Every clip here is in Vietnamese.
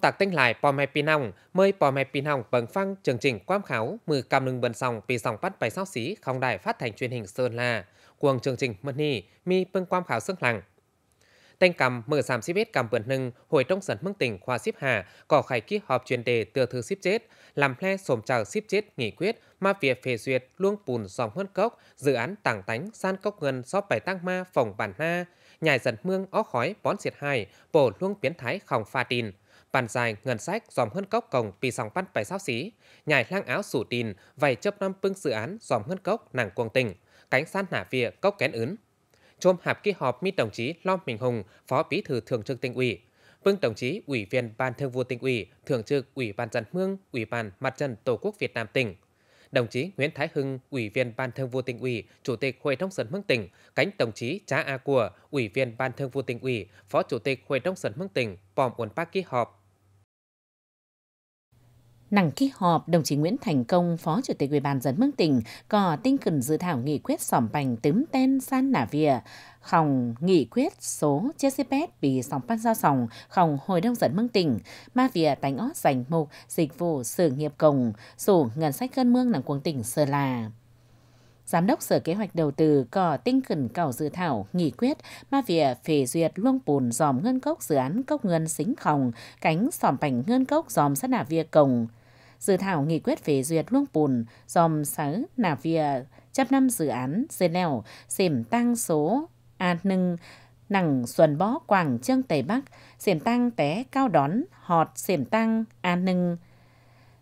tạc tinh lại pò pò pin pin mời phăng chương trình khảo cam pì bài không đài phát thanh truyền hình Sơn La quần chương trình mi khảo cầm cầm trong hà khải họp chuyên đề tựa thứ siếp chết làm ple sổm chào siếp chết nghỉ quyết ma việc phê duyệt luông bùn sòng hơn cốc dự án tảng tánh san cốc ngân so bài tăng ma phòng bản na nhài dần mương ó khói bón diệt hai bổ luông biến thái khòng pha tin bàn dài ngân sách dòm hơn cốc cổng vì sòng văn bài sáo xí, nhài lang áo sủ tin vài chớp năm pưng dự án dòm hơn cốc nàng quang tỉnh, cánh san hạ vịa cốc kén ứng. Chôm hạp kỳ họp mi đồng chí Long mình Hùng, Phó Bí thư Thường trực tỉnh ủy, Vương đồng chí Ủy viên Ban Thường vụ tỉnh ủy, Thường trực Ủy ban dân hương, Ủy ban Mặt trận Tổ quốc Việt Nam tỉnh, đồng chí Nguyễn Thái Hưng, Ủy viên Ban Thường vụ tỉnh ủy, Chủ tịch Hội đồng dân hương tỉnh, cánh đồng chí Trá A Của, Ủy viên Ban Thường vụ tỉnh ủy, Phó Chủ tịch Hội đồng dân hương tỉnh, pom uẩn pa kỳ họp Nặng ký họp, đồng chí Nguyễn Thành Công, Phó Chủ tịch Ủy ban dân Mương tỉnh, có tinh cần dự thảo nghị quyết sỏm bành tấm tên san nả vỉa, khòng nghị quyết số chia xe bị sòng ban giao sòng, khòng hội đồng dân Mương tỉnh, ma vỉa tánh ót dành mục, dịch vụ sự nghiệp cổng, sổ ngân sách cân mương nặng cuồng tỉnh Sơ Là. Giám đốc Sở Kế hoạch Đầu tư có tinh khẩn cầu dự thảo, nghị quyết, ma việc phê duyệt luông bùn dòm ngân cốc dự án cốc ngân xính khòng, cánh sòm bành ngân cốc dòm sát nả via cổng, dự thảo nghị quyết về duyệt luông bùn dòm sớ nà vìa chấp năm dự án dê leo xỉm tăng số a à, nâng nằng xuân bó quảng trương tây bắc xỉm tăng té cao đón họt xỉm tăng a à, nâng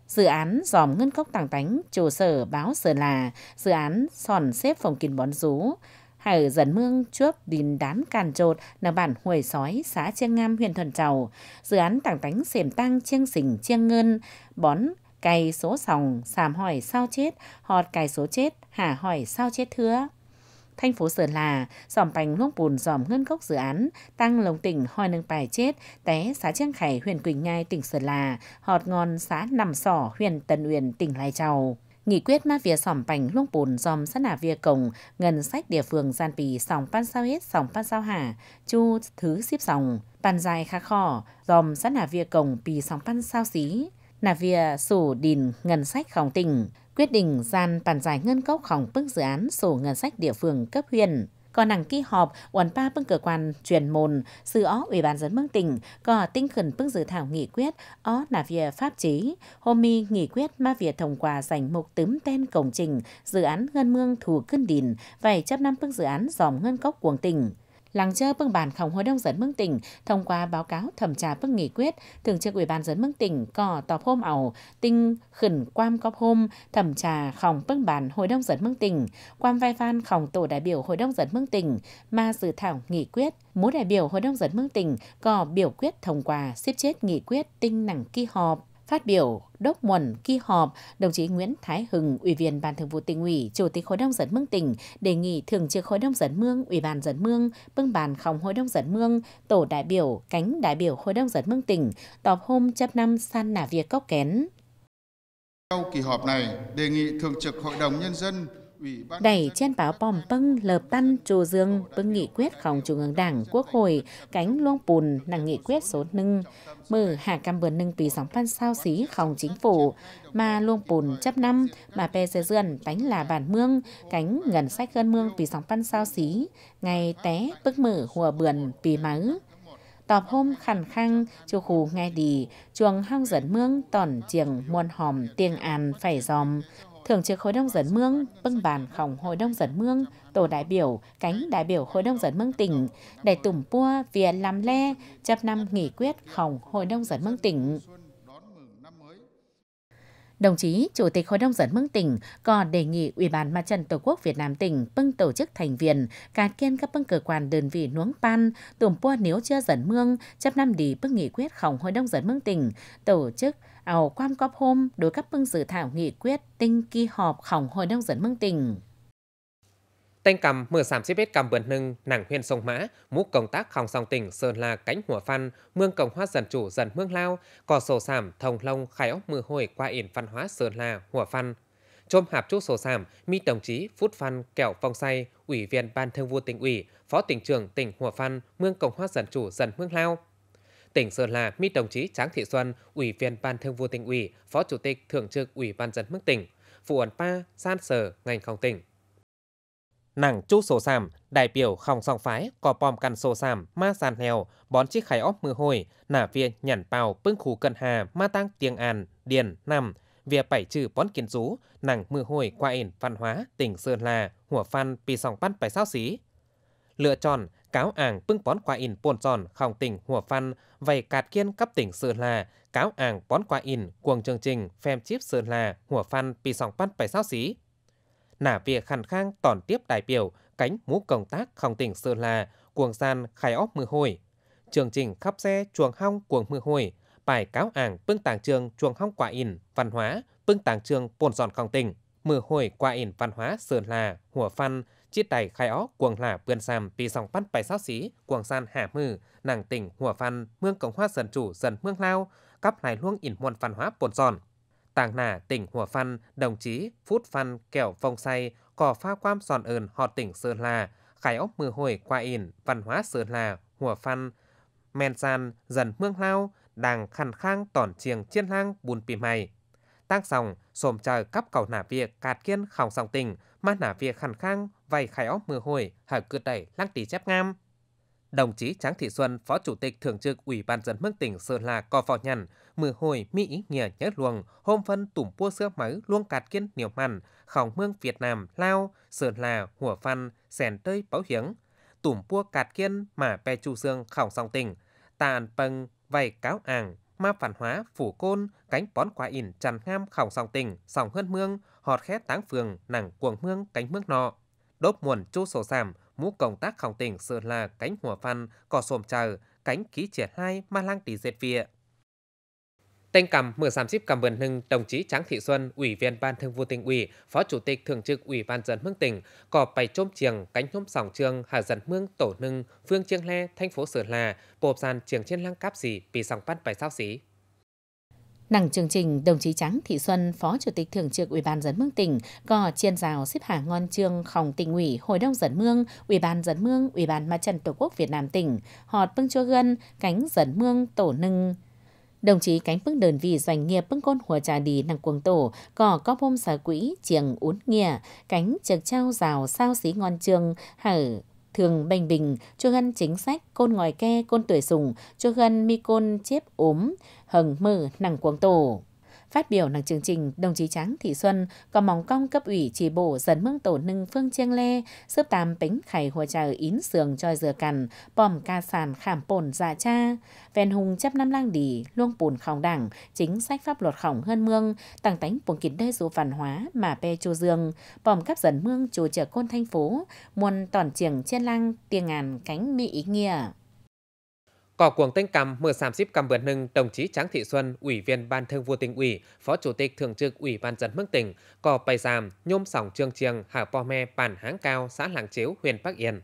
dự án dòm ngân cốc tàng tánh trụ sở báo sở là dự án sòn xếp phòng kín bón rú hải dần mương chuốc đình đán càn trột là bản huồi sói xã chiêng ngam huyện thuần trầu dự án tàng tánh xềm tăng chiêng sình chiêng ngân bón Cày số sòng, sàm hỏi sao chết, họt cài số chết, hả hỏi sao chết thưa. Thành phố Sơn La, dòm bành luông bùn dòm ngân gốc dự án, tăng lồng tỉnh hoi nâng bài chết, té xã Trang Khải huyện Quỳnh Nhai tỉnh Sơn La, họt ngon xã Nằm Sỏ huyện Tân uyển tỉnh Lai Châu nghị quyết ma vía sòm bành luông bùn dòm sát nà vía cổng ngân sách địa phương gian pì sòng pan sao hết sòng pan sao hả chu thứ xếp sòng pan dài khá khó dòm sát nà vía cổng pì sòng pan sao xí nà việc sổ đìn ngân sách khổng tỉnh, quyết định gian bàn giải ngân cốc khổng bức dự án sổ ngân sách địa phương cấp huyện. có nặng kỳ họp, uẩn ba bưng cơ quan truyền môn, sự ó Ủy ban dân mương tỉnh, có tinh khẩn bưng dự thảo nghị quyết, ó là việc pháp chế, hôm mi nghị quyết ma việc thông qua dành mục tấm tên cổng trình, dự án ngân mương thủ cân đìn, vài chấp năm bưng dự án dòm ngân cốc cuồng tỉnh Làng chơ bưng bàn khổng hội đông dẫn mức tỉnh thông qua báo cáo thẩm tra bưng nghị quyết thường trực ủy ban dẫn mức tỉnh có tọp hôm ẩu tinh khẩn quam cóp hôm thẩm tra khổng bưng bàn hội đông dẫn mức tỉnh quam vai phan khổng tổ đại biểu hội đông dẫn mức tỉnh ma dự thảo nghị quyết mỗi đại biểu hội đông dẫn mức tỉnh có biểu quyết thông qua xếp chết nghị quyết tinh nặng kỳ họp Phát biểu đốc muẩn kỳ họp, đồng chí Nguyễn Thái Hưng, Ủy viên Ban Thường vụ tỉnh ủy, Chủ tịch Hội đồng dân mương tỉnh đề nghị Thường trực Hội đồng dân mương, Ủy ban dân mương, bưng bàn phòng Hội đồng dân mương, tổ đại biểu, cánh đại biểu Hội đồng dân mương tỉnh tọp hôm chấp năm san nả việc cốc kén. Sau kỳ họp này, đề nghị Thường trực Hội đồng Nhân dân đẩy trên báo bom bưng lợp tân trù dương bưng nghị quyết quyết ของ Trung ương Đảng Quốc hội cánh luông bùn nặng nghị quyết số nưng mở hạ cam vườn nưng vì sóng pan sao xí chính phủ mà luông bùn chấp năm mà pe dê dươn tánh là bản mương cánh ngần sách cơn mương vì sóng pan sao xí ngày té bức mở hùa bườn vì máu tọp hôm khẳng khăng chu khu ngay đi chuồng hang dẫn mương tòn chiềng muôn hòm tiếng an phải dòm Thường trực Hội đồng Dân Mương, bưng bàn khổng Hội đồng Dân Mương, tổ đại biểu, cánh đại biểu Hội đồng Dân Mương tỉnh, đại tùng pua việt làm le, chấp năm nghị quyết khổng Hội đồng Dân Mương tỉnh. Đồng chí Chủ tịch Hội đồng Dân Mương tỉnh còn đề nghị Ủy ban Mặt trận Tổ quốc Việt Nam tỉnh bưng tổ chức thành viên, cả kiên các bưng cơ quan đơn vị nuống pan, tùm pua nếu chưa dân mương, chấp năm đi bưng nghị quyết khổng Hội đồng Dân Mương tỉnh, tổ chức ao quan có hôm đối cấp bưng dự thảo nghị quyết tinh kỳ họp khổng hội đồng dân mương tỉnh. Tên cầm mưa sảm xếp hết cầm vườn nưng, nàng huyền sông mã, múc công tác khòng song tỉnh sơn hùa phan mương cộng hoa dần chủ dần mương lao, cò sổ sảm, thông lông, khai ốc mưa hồi qua ỉn văn hóa sơn hùa phan, trôm hạp chút sổ sảm, mi đồng chí Phút Phan Kẹo Phong Say, ủy viên Ban thương vụ tỉnh ủy, Phó tỉnh trưởng tỉnh Hùa Phan, Mương Cộng hòa Dân Chủ Dân Mương Lao. Tỉnh Sơn La mít đồng chí Tráng Thị Xuân, Ủy viên Ban Thường vụ tỉnh ủy, Phó Chủ tịch Thường trực Ủy ban dân mức tỉnh, Phụ ẩn Pa, San Sở, ngành không tỉnh. Nàng chú sổ sàm, đại biểu không song phái, có bom căn sổ sàm, ma sàn heo, bón chiếc khải óc mưa hồi, nả viên nhản bào, bưng khủ cân hà, ma tăng tiếng an, điền, nằm, việc bảy trừ bón kiến rú, nàng mưa hồi qua ển văn hóa, tỉnh Sơn La, hủa phan, pì sòng băn bảy sao xí, lựa chọn cáo ảng pưng bón qua in bồn tròn khòng tỉnh hùa phan vầy cạt kiên cấp tỉnh sơn la cáo ảng bón qua in cuồng chương trình phèm chip sơn la hùa phan pì sòng pan bảy sao xí nả việc khăn khang tòn tiếp đại biểu cánh mũ công tác khòng tỉnh sơn la cuồng gian khai óc mưa hồi chương trình khắp xe chuồng hong cuồng mưa hồi bài cáo ảng pưng tàng trường chuồng hong quả in văn hóa pưng tàng trường bồn giòn khòng tỉnh mưa hồi quả in văn hóa sơn la hùa phan chiết tài khai ó cuồng là vươn sam vì sòng bắt bài sát xí cuồng san hạ mư nàng tỉnh hùa phan mương cộng hoa dân chủ dần mương lao cắp hài luông ỉn muôn văn hóa bồn giòn tàng nà tỉnh hùa phan đồng chí phút phan kẻo phong say cò pha quam giòn ơn họ tỉnh sơn la khai ốc mưa hồi qua ỉn văn hóa sơn la hùa phan men san dần mương lao đàng khăn khang tỏn chiềng chiên lang bùn pì mày tác xong xồm trời cắp cầu nà việc cạt kiên khòng sòng tỉnh mà nà việc khăn khang vay óc mưa hồi hở cưa đẩy lăng tí chép ngam. Đồng chí Tráng Thị Xuân, Phó Chủ tịch Thường trực Ủy ban dân mức tỉnh Sơn La co phò nhằn mưa hồi mỹ ý nghĩa nhớ luồng, hôm phân tủm pua sữa máu luôn cạt kiên nhiều mặn, khỏng mương Việt Nam, Lao, Sơn La, Hùa Phan, Sèn Tơi, Báo hiến Tủm pua cạt kiên mà pe chu dương khỏng song tỉnh, tàn pâng, vầy cáo ảng, ma phản hóa, phủ côn, cánh bón quả ỉn tràn ngam khỏng song tỉnh, sòng hơn mương, họt khét táng phường, nẳng cuồng mương cánh mương nọ đốp muồn chu sổ sảm, mũ công tác khổng tỉnh sơn là cánh hùa phan, cỏ xồm chờ, cánh khí triển hai ma lang tỷ dệt vịa. Tên cầm mưa giảm xíp cầm vườn hưng đồng chí Tráng Thị Xuân, ủy viên ban thường vụ tỉnh ủy, phó chủ tịch thường trực ủy ban dân mương tỉnh, cò bày trôm chiềng cánh nhóm sòng trường hà dân mương tổ nưng phương chiêng le thành phố sơn la, bộp sàn trường trên lăng cáp xỉ bị sòng bắt bài sao xí. Nặng chương trình, đồng chí Tráng Thị Xuân, Phó Chủ tịch Thường trực Ủy ban dân Mương tỉnh, có chiên rào xếp hàng ngon trương phòng tỉnh ủy Hội đồng dân Mương, Ủy ban dân Mương, Ủy ban Mặt trận Tổ quốc Việt Nam tỉnh, họt bưng chua gân, cánh dân Mương tổ nưng. Đồng chí cánh bưng đơn vị doanh nghiệp bưng côn hùa trà đi năng cuồng tổ, có có bông xà quỹ, chiềng ún nghĩa, cánh trực trao rào sao xí ngon trương, hở thường bình bình cho gân chính sách côn ngòi ke côn tuổi sùng cho gân mi côn chép ốm hầng mơ nặng cuống tổ Phát biểu nặng chương trình, đồng chí Tráng Thị Xuân có mong công cấp ủy chỉ bộ dần mương tổ nâng phương chiêng lê, sớp tam bánh khải hồ trà ín sường choi dừa cằn, bòm ca sàn khảm pồn dạ cha. ven hùng chấp năm lang đỉ, luông bùn khỏng đẳng chính sách pháp luật khỏng hơn mương, tăng tánh bồn kín đê dù văn hóa mà pe chô dương, bòm cắp dần mương chủ trở côn thanh phố, muôn toàn trường trên lang tiền ngàn cánh mỹ ý nghĩa. Có cuồng tinh cầm mở sàm xíp cầm bượt nâng đồng chí Tráng Thị Xuân, Ủy viên Ban Thường vụ tỉnh ủy, Phó Chủ tịch Thường trực Ủy ban dân mức tỉnh, có bày sàm, nhôm sòng trường trường, hạ po me, bản háng cao, xã Làng Chiếu, huyện Bắc Yên.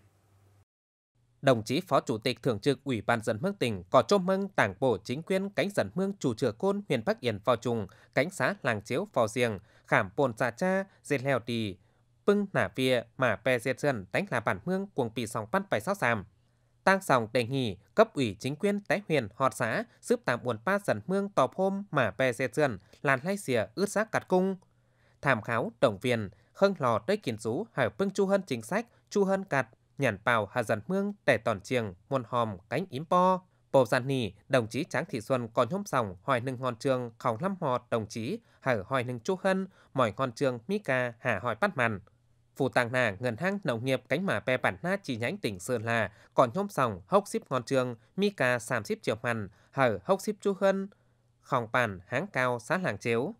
Đồng chí Phó Chủ tịch Thường trực Ủy ban dân mức tỉnh có trôm mưng tảng bộ chính quyền cánh dân mương chủ chữa côn huyện Bắc Yên phò trùng, cánh xã Làng Chiếu phò riêng, khảm bồn xà cha, dệt leo tì, pưng nả vía mà pe dệt dân đánh là bản mương cuồng pì sòng bắt bài sao sàm tăng sòng đề nghị cấp ủy chính quyền tái huyền họt xã giúp tạm buồn pa dần mương tò hôm mà bè dệt dườn làn lai xìa ướt xác cặt cung thảm kháo tổng viên khâng lò tới kiến rú hải phương chu hân chính sách chu hân cặt nhàn bào hà dần mương tẻ tòn chiềng muôn hòm cánh ím po Bồ Giàn Nì, đồng chí Tráng Thị Xuân còn hôm sòng hỏi nâng hòn trường khảo lâm họt đồng chí, hở hỏi nâng chu hân, mỏi hòn trường Mika hà hỏi bắt màn. Phủ Tàng Nà, Ngân hàng Nông nghiệp Cánh Mã Pè Bản Na chi nhánh tỉnh Sơn La, còn nhóm sòng Hốc Xíp Ngon Trường, Mika Sàm Xíp Triều Hoàn, Hở Hốc Xíp Chu Hân, Khòng Bản, Háng Cao, Sát Làng Chiếu.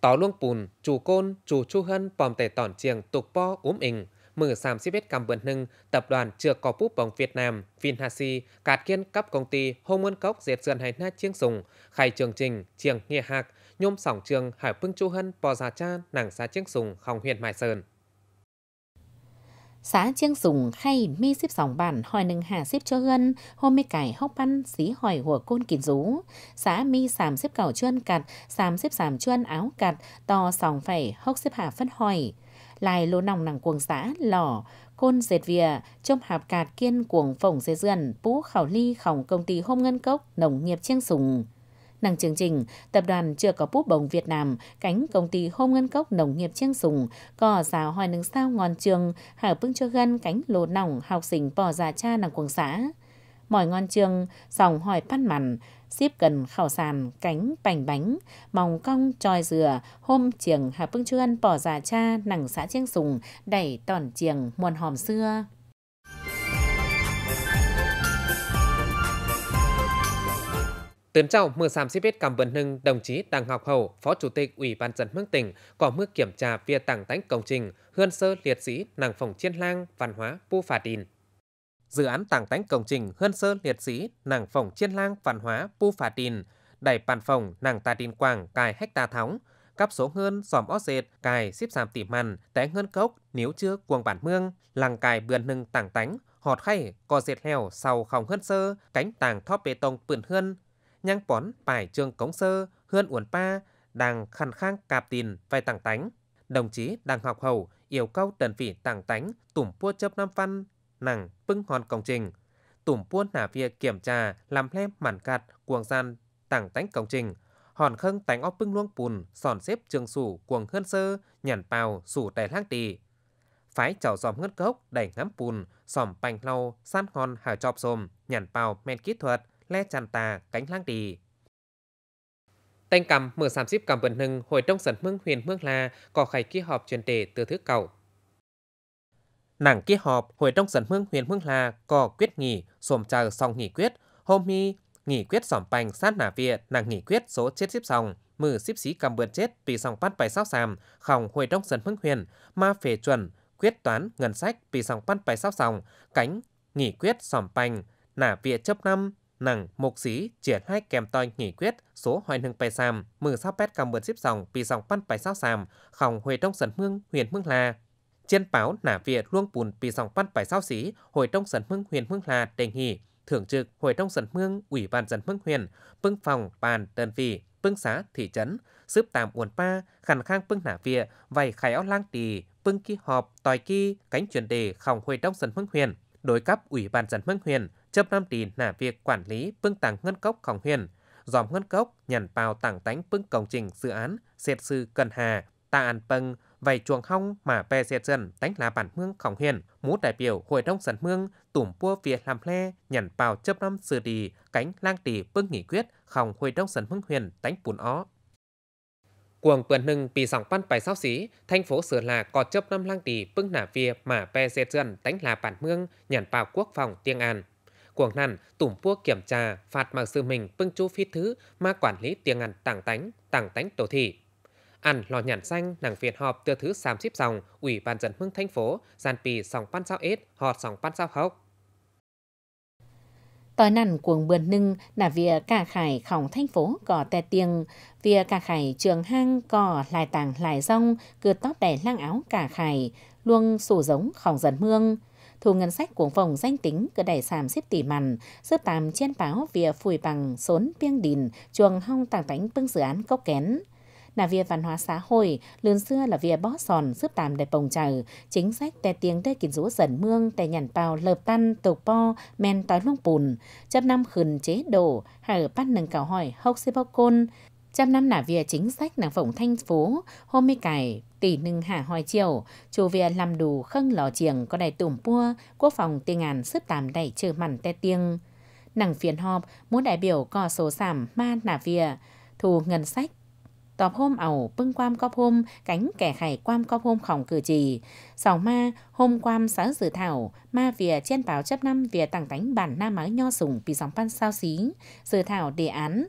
Tỏ luông pùn chủ côn, chủ chu hân, pòm tề tỏn chiềng, tục po, úm ình, mở sàm xếp hết cầm bận nâng, tập đoàn chưa có búp bóng Việt Nam, Vinhasi, cát kiên cấp công ty, hôn môn cốc diệt dườn hành na chiêng sùng, khai trường trình, chiềng nghe hạc, nhôm sỏng trường, hải pưng chu hân, pò già cha, nàng xá chiêng sùng, khòng huyện mai sơn xã chiêng sùng hay mi xếp sòng bản hỏi nâng hà xếp cho hơn hôm mi cải hóc băn xí hỏi hùa côn kín rú xã mi sàm xếp cảo chuân cạt sàm xếp sàm chuân áo cạt to sòng phẩy hốc xếp hà phân hỏi lại lô nòng nằng cuồng xã lỏ côn dệt vìa trong hạp cạt kiên cuồng phồng dê dườn pú khảo ly khổng công ty hôm ngân cốc nồng nghiệp chiêng sùng Nâng chương trình, tập đoàn chưa có búp bồng Việt Nam, cánh công ty hôm Ngân Cốc Nông nghiệp chiêng Sùng, có giáo hoài nâng sao ngon trường, hở bưng cho gân cánh lồ nòng học sinh bỏ già cha nàng quần xã. Mỏi ngon trường, dòng hỏi phát mặn, xếp cần khảo sàn, cánh, bành bánh, mòng cong, tròi dừa, hôm chiềng hở bưng cho ăn bỏ già cha nàng xã chiêng Sùng, đẩy tòn chiềng muôn hòm xưa. Tuyến trâu mưa xàm xí biết cảm vấn hưng đồng chí Đặng học Hầu, Phó Chủ tịch Ủy ban dân mức tỉnh có mưa kiểm tra việc tặng tánh công trình hươn sơ liệt sĩ nàng phòng chiên lang văn hóa pu phà đình. Dự án tặng tánh công trình hươn sơ liệt sĩ nàng phòng chiên lang văn hóa pu phà đình đẩy bàn phòng nàng ta đình quảng cài hách hecta thóng cấp số hơn xòm ó dệt cài xếp xàm tỉ mằn té hơn cốc nếu chưa cuồng bản mương làng cài bươn hưng tảng tánh họt khay có dệt heo sau không hơn sơ cánh tàng thóp bê tông bươn hơn nhang bón, bài trương cống sơ, hươn uẩn pa, đang khăn khang cạp tin vai tàng tánh. Đồng chí đang học hầu, yêu cầu tần phỉ tàng tánh, tủm pua chấp nam văn, nàng pưng hòn công trình. Tủm pua nả việc kiểm tra, làm lem mản gạt, cuồng gian, tàng tánh công trình. Hòn khâng tánh óp pưng luông bùn, sòn xếp trường sủ, cuồng hươn sơ, nhàn bào, sủ đầy lang tì phái chảo dòm ngất gốc đẩy ngắm bùn, sòm bành lau, san hòn hà chọp xồm, nhàn bào men kỹ thuật, le chăn tà cánh lang tì. Tên cầm mở sàm xếp cầm bần hưng hồi trong sân mương huyền mương la có khai ký họp chuyên đề từ thứ cầu. Nàng ký họp hồi trong sân mương huyền mương la có quyết nghị xồm chờ xong nghị quyết hôm mi nghị quyết xỏm bành sát nả viện nàng nghị quyết số chết xếp xong mở xếp xí cầm bượt chết vì xong bắt bài sao sàm khòng hồi trong sân mương huyền ma phê chuẩn quyết toán ngân sách vì xong bắt bài sao sòng cánh nghị quyết xỏm bành nả viện chấp năm nặng mục sĩ triển hai kèm toi nghỉ quyết số hoài nâng bài sam mừng sao pet cầm mượn xếp dòng vì dòng pan bài sao sam khòng huệ trong sần mương huyện mương la trên báo nả việt luông bùn vì dòng pan bài sao xí hội trong sần mương huyện mương la đề nghị thưởng trực hội trong sần mương ủy ban dân mương huyện bưng phòng bàn đơn vị bưng xã thị trấn sướp tạm uồn pa khăn khang bưng nả việt vầy khai áo lang tì bưng kỳ họp tòi kỳ cánh chuyển đề khòng huệ trong sần mương huyện đối cấp ủy ban dân mương huyện chấp năm tì là việc quản lý bưng tàng ngân cốc khổng huyền, dòm ngân cốc nhằn vào tảng tánh bưng công trình dự án xét sư cần hà, ta an bâng, vầy chuồng hong mà pe xét dân tánh là bản mương khổng huyền, mũ đại biểu hội đông dân mương tủm pua việc làm le nhằn vào chấp năm sư đi cánh lang tì bưng nghị quyết khổng hội đông dân mương huyền tánh bùn ó. Cuồng tuần nâng bị sóng văn bài sáu xí, thành phố sửa là có chấp năm lang tỷ bưng nả việc mà pe dệt dân đánh là bản mương, nhàn vào quốc phòng tiêng an cuồng nằn tủm pua kiểm tra phạt mạng sự mình bưng chú phi thứ mà quản lý tiếng ngàn tảng tánh, tảng tánh tổ thị. Ăn lò nhản xanh, nàng phiền họp từ thứ xám xếp dòng, ủy ban dân hương thành phố, giàn pì sòng phan sao ết, họ sòng phan sao hốc. Tối nằn cuồng bươn nưng là việc cả khải khỏng thành phố có tè tiền, việc cả khải trường hang có lại tàng lại rong, cứ tóc đẻ lang áo cả khải, luôn sủ giống khỏng dần mương thu ngân sách của vùng danh tính cứ đẩy sàm xếp tỉ mằn, sớp tàm trên báo vỉa phùi bằng xốn piêng đìn chuồng hong tàng tánh bưng dự án cốc kén là việc văn hóa xã hội, lươn xưa là việc bó sòn xếp tạm để bồng chở, chính sách tè tiếng tè kín rũ dần mương, tè nhằn bào lợp tan, tộc po, men tói luông bùn, chấp năm khẩn chế độ, hở bắt nâng cào hỏi hốc xê bao côn, trăm năm nả vìa chính sách nàng phổng thanh phố, hôm mi cải, tỷ nưng hạ hoài chiều, chủ vìa làm đủ khâng lò chiềng có đầy tùm pua, quốc phòng tiền ngàn sức tạm đẩy trừ mặn te tiêng. Nàng phiền họp, muốn đại biểu có số giảm ma nả vìa, thu ngân sách tọp hôm ẩu bưng quam cóp hôm cánh kẻ khải quam cóp hôm khổng cử trì sòng ma hôm quam xã dự thảo ma vỉa trên báo chấp năm vỉa tặng tánh bản nam ái nho sùng vì sòng pan sao xí dự thảo đề án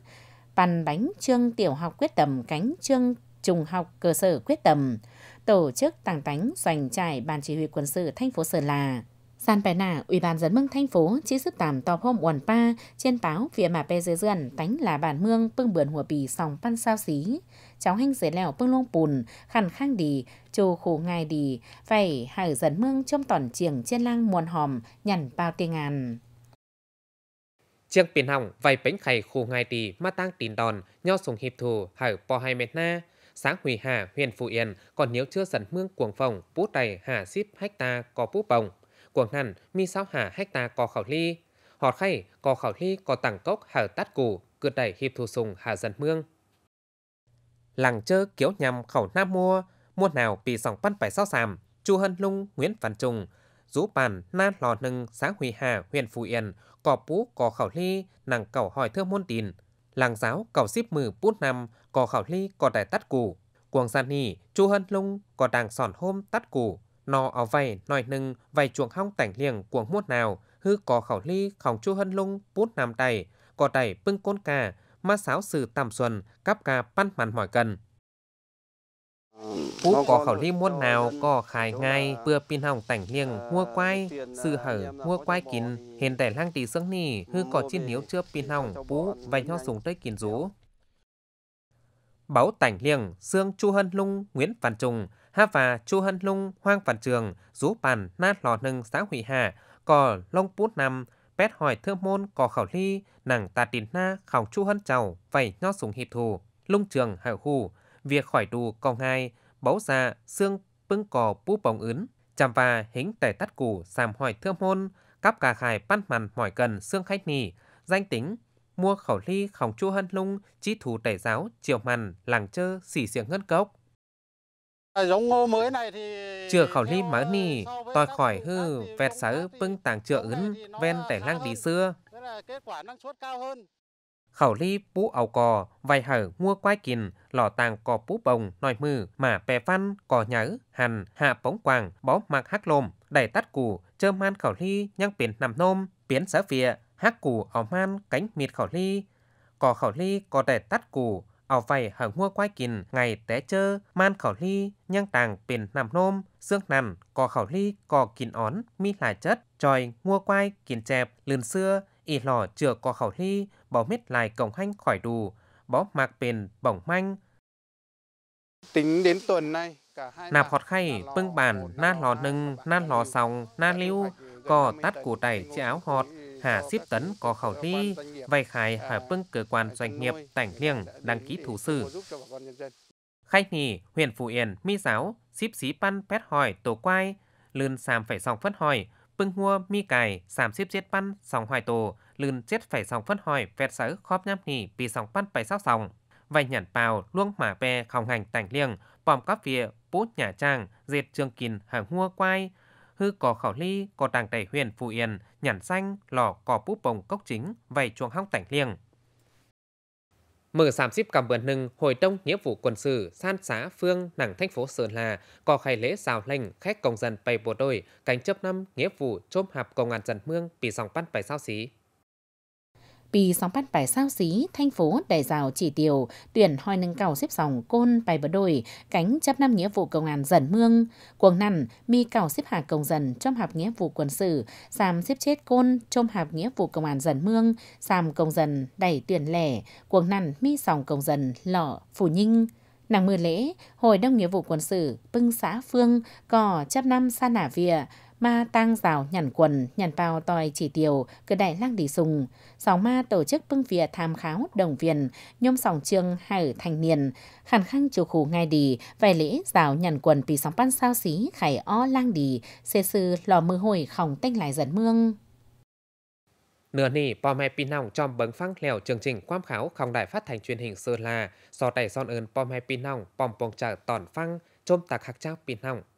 bàn đánh trương tiểu học quyết tầm cánh trương trùng học cơ sở quyết tầm, tổ chức tàng tánh doanh trại ban chỉ huy quân sự thành phố Sơn La. San bài nả, Ủy ban dân mương thành phố chỉ sức tạm tòa hôm uẩn pa trên báo phía mà bê dưới dân tánh là bản mương bưng bươn hùa bì sòng pan sao xí. Cháu hanh dưới lèo bưng lông bùn, khăn khang đi, chù khổ ngài đi, vậy hải dân mương trong toàn trường trên lang muôn hòm, nhằn bao tiền ngàn chiếc biển hỏng vài bánh khay khu ngay tì mà tăng tín đòn nho sùng hiệp thù hải po hai mét na sáng hủy hà huyện phú yên còn nếu chưa dần mương cuồng phòng bút đầy hà ship hecta có bút bồng cuồng nằn mi sao hà hecta có khảo ly họ khay có khảo ly có tảng cốc hở tắt củ cượt đầy hiệp thù sùng hà dần mương làng chơ kiếu nhằm khẩu nam mua mua nào bị sòng văn phải sao sàm chu hân lung nguyễn văn trùng rú bản na lò nưng xã Huy Hà, huyện Phú Yên, cò pú cò khảo ly, nàng cầu hỏi thơ môn tín, làng giáo cầu xíp mử bút năm, cò khảo ly cò đại tắt củ, cuồng gian hỉ, chu hân lung cò đàng sòn hôm tắt củ, nò ở vầy nòi nưng vầy chuồng hong tảnh liềng cuồng muốt nào, hư cò khảo ly khổng chu hân lung bút nam đầy, cò đầy bưng côn cà, ma sáo sự tạm xuân, cắp cà băn mặn mỏi cần. Phú có khẩu lý muôn nào có khai ngay, ngay เพื่อพี่น้องแต่งเลี้ยงหัวควายซื้อเหอหัวควายกิน pin Báu Tảnh Liêng, Sương Chu Hân Lung, Nguyễn văn Trùng, Ha và Chu Hân Lung, Hoang văn Trường, Rú Bàn, Na Lò Nâng, Xã Hủy Hà, Cò Long Pút Năm, Pét Hỏi Thương Môn, Cò khẩu Ly, Nàng Tà Tín Na, Khảo Chu Hân Chầu, Vẩy Nho súng Hiệp Thù, Lung Trường Hảo Hù, việc khỏi tù còn hai, báu già, xương, bưng cò bú bóng ứng, chạm và hính tẻ tắt củ, sàm hỏi thơm hôn, cắp cà khải bắt màn mỏi cần xương khách nỉ, danh tính, mua khẩu ly khổng chu hân lung, chi thủ tẩy giáo, chiều màn, làng chơ, xỉ xiệng ngân cốc. À, giống ngô mới này thì... Chừa khẩu ly mở nì, tòi ờ, khỏi hư, vẹt sớ bưng tàng chữa ứng, ven tẻ lang đi xưa. kết quả năng suất cao hơn khẩu ly bú ảo cò, vài hở mua quái kìn, lò tàng cò bú bồng, nòi mư, mà bè văn, cò nhớ, hành, hạ bóng quàng, bó mạc hát lồm, đẩy tắt củ, chơ man khẩu ly, nhăng biển nằm nôm, biến sở phịa hát củ ảo man, cánh mịt khẩu ly. Cò khẩu ly, cò đẩy tắt củ, ảo vầy hở mua quái kìn, ngày té chơ, man khẩu ly, nhăng tàng biển nằm nôm, xương nằn, cò khẩu ly, cò kìn ón, mi lại chất, tròi, mua quai, kìn chẹp, lườn xưa, ỉ lò chừa cò khẩu ly, bỏ mít lại cổng hanh khỏi đù, bó mạc bền bỏng manh. Tính đến tuần nay, nạp hót khay, bưng bàn, na lò nưng na lò sòng, na lưu, cò tắt củ đẩy chiếc áo hót hà xíp tấn có khẩu ly, vay khai à, hà bưng cơ quan doanh nghiệp tảnh liêng đăng ký thủ sử. Khai nghỉ, huyện Phú Yên, mi giáo, xíp xí pan pét hỏi tổ quai, lươn xàm phải sòng phất hỏi, bưng hua mi cài, xàm xíp giết pan sòng hoài tổ, lươn chết phải sòng phân hỏi vẹt sở khóp nháp nhì, bị sòng bắt phải sao sòng. Vài nhản bào luông mà bè không hành tảnh liêng, bòm cắp vịa, bút nhà trang, dệt trường kín hàng hua quai. Hư cỏ khảo ly, cỏ đàng đầy huyền phù yên, nhản xanh, lò cỏ bút bồng cốc chính, vầy chuồng hóc tảnh liêng. Mở sám xíp cầm bượn nưng, hồi đông nghĩa vụ quân sự, san xá phương, nặng thành phố Sơn hà, có khai lễ xào lành, khách công dân bày bộ đôi, cánh chấp năm nghĩa vụ chôm hạp công an dân mương, bị dòng bắt bài sao xí. Pì sóng bắt bài sao xí, thanh phố đại rào chỉ tiểu tuyển hoi nâng cầu xếp sòng côn bài bờ đổi cánh chấp năm nghĩa vụ công an dần mương. Cuồng nằn, mi cầu xếp hạ công dần trong hạp nghĩa vụ quân sự, xàm xếp chết côn trong hạp nghĩa vụ công an dần mương, xàm công dần đẩy tuyển lẻ, cuồng nằn mi sòng công dần lọ phủ nhinh. Nàng mưa lễ, hồi đông nghĩa vụ quân sự, bưng xã phương, cò chấp năm xa nả vìa, ma tang rào nhằn quần, nhằn bao tòi chỉ tiểu, cửa đại lang đi sùng. Sòng ma tổ chức bưng vỉa tham kháo đồng viên, nhóm sòng trương hải thanh niên, khẳng khăng chiều khủ ngay đi, vài lễ rào nhằn quần vì sóng ban sao xí khải o lang đi, xê sư lò mư hồi không tênh lại dẫn mương. Nửa nỉ bò mẹ pin nòng trong bấn phăng lèo chương trình quam kháo không đại phát thành truyền hình Sơn là so tay son ơn bò mẹ pin nòng bòm bồng trở tòn phăng, chôm tạc hạc trao pin nòng